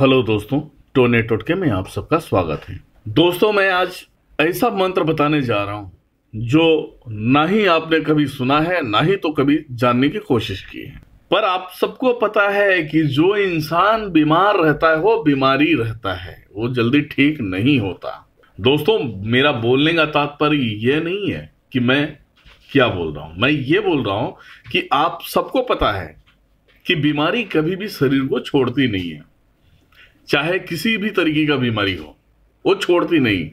hello दोस्तों टोने टोटके में आप सबका स्वागत है दोस्तों मैं आज ऐसा मंत्र बताने जा रहा हूं जो ना ही आपने कभी सुना है ना ही तो कभी जानने की कोशिश की है पर आप सबको पता है कि जो इंसान बीमार रहता है वो बीमारी रहता है वो जल्दी ठीक नहीं होता दोस्तों मेरा बोलने का तात्पर्य ये नहीं है कि मैं क्या बोल रहा हूं मैं ये बोल रहा हूं कि आप सबको पता है कि बीमारी कभी भी शरीर को छोड़ती नहीं है चाहे किसी भी तरीके का बीमारी हो वो छोड़ती नहीं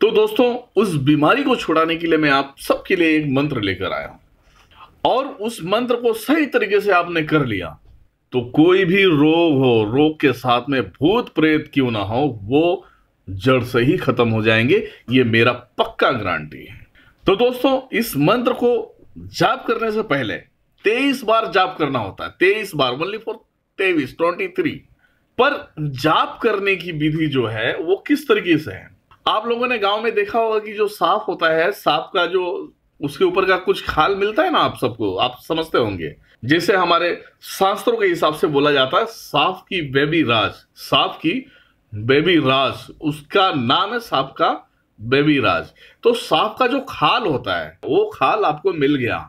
तो दोस्तों उस बीमारी को छुड़ाने के लिए मैं आप सबके लिए एक मंत्र लेकर आया हूं और उस मंत्र को सही तरीके से आपने कर लिया तो कोई भी रोग हो रोग के साथ में भूत प्रेत क्यों ना हो वो जड़ से ही खत्म हो जाएंगे ये मेरा पक्का गारंटी है तो दोस्तों इस मंत्र को जाप करने से पहले तेईस बार जाप करना होता है तेईस बार ओनली फॉर तेईस ट्वेंटी थ्री पर जाप करने की विधि जो है वो किस तरीके से है आप लोगों ने गांव में देखा होगा कि जो सांप होता है सांप का जो उसके ऊपर का कुछ खाल मिलता है ना आप सबको आप समझते होंगे जैसे हमारे शास्त्रों के हिसाब से बोला जाता है सांप की बेबी राज सांप की बेबी राज उसका नाम है सांप का बेबी राज तो सांप का जो खाल होता है वो खाल आपको मिल गया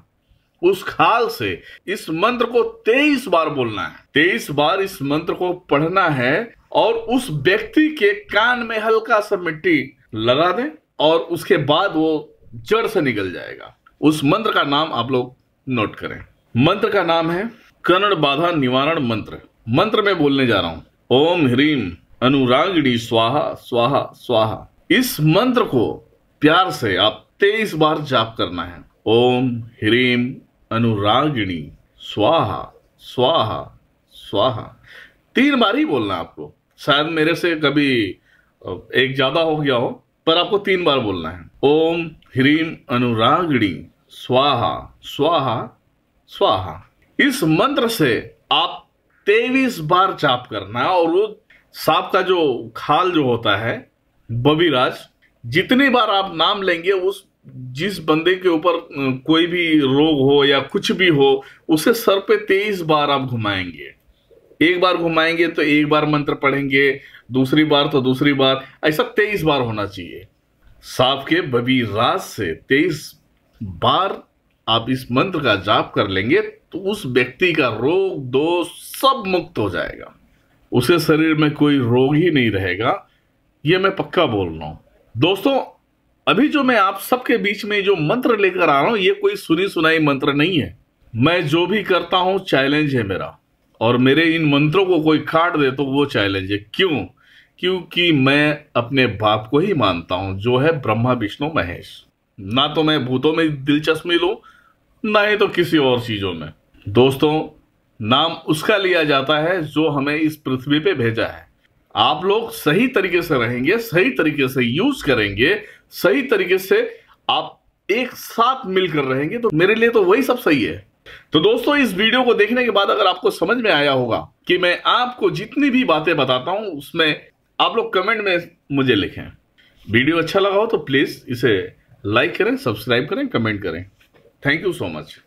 उस खाल से इस मंत्र को तेईस बार बोलना है तेईस बार इस मंत्र को पढ़ना है और उस व्यक्ति के कान में हल्का सा मिट्टी लगा दें और उसके बाद वो जड़ से निकल जाएगा उस मंत्र का नाम आप लोग नोट करें मंत्र का नाम है कर्ण बाधा निवारण मंत्र मंत्र में बोलने जा रहा हूं ओम ह्रीम अनुरागिणी स्वाहा स्वाहा स्वाहा इस मंत्र को प्यार से आप तेईस बार जाप करना है ओम ह्रीम अनुरागिणी स्वाहा स्वाहा स्वाहा तीन बार ही बोलना आपको शायद मेरे से कभी एक ज्यादा हो गया हो पर आपको तीन बार बोलना है ओम ह्रीम अनुरागिणी स्वाहा स्वाहा स्वाहा इस मंत्र से आप तेईस बार जाप करना और वो सांप का जो खाल जो होता है बबीराज जितनी बार आप नाम लेंगे उस जिस बंदे के ऊपर कोई भी रोग हो या कुछ भी हो उसे सर पे तेईस बार आप घुमाएंगे एक बार घुमाएंगे तो एक बार मंत्र पढ़ेंगे दूसरी बार तो दूसरी बार ऐसा तेईस बार होना चाहिए साफ के बबी रात से तेईस बार आप इस मंत्र का जाप कर लेंगे तो उस व्यक्ति का रोग दोष सब मुक्त हो जाएगा उसे शरीर में कोई रोग ही नहीं रहेगा ये मैं पक्का बोल रहा हूं दोस्तों अभी जो मैं आप सबके बीच में जो मंत्र लेकर आ रहा हूं ये कोई सुनी सुनाई मंत्र नहीं है मैं जो भी करता हूं चैलेंज है मेरा और मेरे इन मंत्रों को कोई काट दे तो वो चैलेंज है क्यों क्योंकि मैं अपने बाप को ही मानता हूं जो है ब्रह्मा विष्णु महेश ना तो मैं भूतों में दिलचस्पी लू ना ही तो किसी और चीजों में दोस्तों नाम उसका लिया जाता है जो हमें इस पृथ्वी पे भेजा है आप लोग सही तरीके से रहेंगे सही तरीके से यूज करेंगे सही तरीके से आप एक साथ मिलकर रहेंगे तो मेरे लिए तो वही सब सही है तो दोस्तों इस वीडियो को देखने के बाद अगर आपको समझ में आया होगा कि मैं आपको जितनी भी बातें बताता हूं उसमें आप लोग कमेंट में मुझे लिखें वीडियो अच्छा लगा हो तो प्लीज इसे लाइक करें सब्सक्राइब करें कमेंट करें थैंक यू सो मच